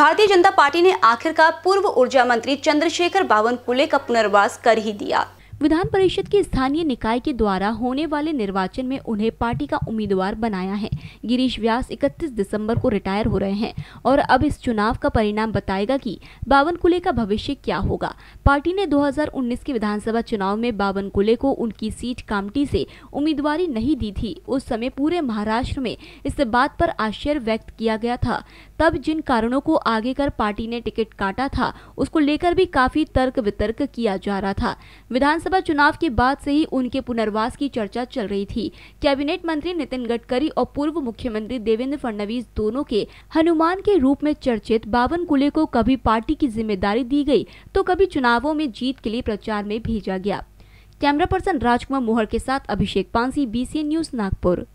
भारतीय जनता पार्टी ने आखिरकार पूर्व ऊर्जा मंत्री चंद्रशेखर बावनकुले का पुनर्वास कर ही दिया विधान परिषद के स्थानीय निकाय के द्वारा होने वाले निर्वाचन में उन्हें पार्टी का उम्मीदवार बनाया है गिरीश व्यास 31 दिसंबर को रिटायर हो रहे हैं और अब इस चुनाव का परिणाम बताएगा कि बावन कुले का भविष्य क्या होगा पार्टी ने 2019 के विधानसभा चुनाव में बावन कुले को उनकी सीट कामटी से उम्मीदवारी नहीं दी थी उस समय पूरे महाराष्ट्र में इस बात पर आश्चर्य व्यक्त किया गया था तब जिन कारणों को आगे कर पार्टी ने टिकट काटा था उसको लेकर भी काफी तर्क वितर्क किया जा रहा था विधानसभा चुनाव के बाद से ही उनके पुनर्वास की चर्चा चल रही थी कैबिनेट मंत्री नितिन गडकरी और पूर्व मुख्यमंत्री देवेंद्र फडणवीस दोनों के हनुमान के रूप में चर्चित बावन कुले को कभी पार्टी की जिम्मेदारी दी गई तो कभी चुनावों में जीत के लिए प्रचार में भेजा गया कैमरा पर्सन राजकुमार मोहर के साथ अभिषेक पांसी बीसीएन न्यूज नागपुर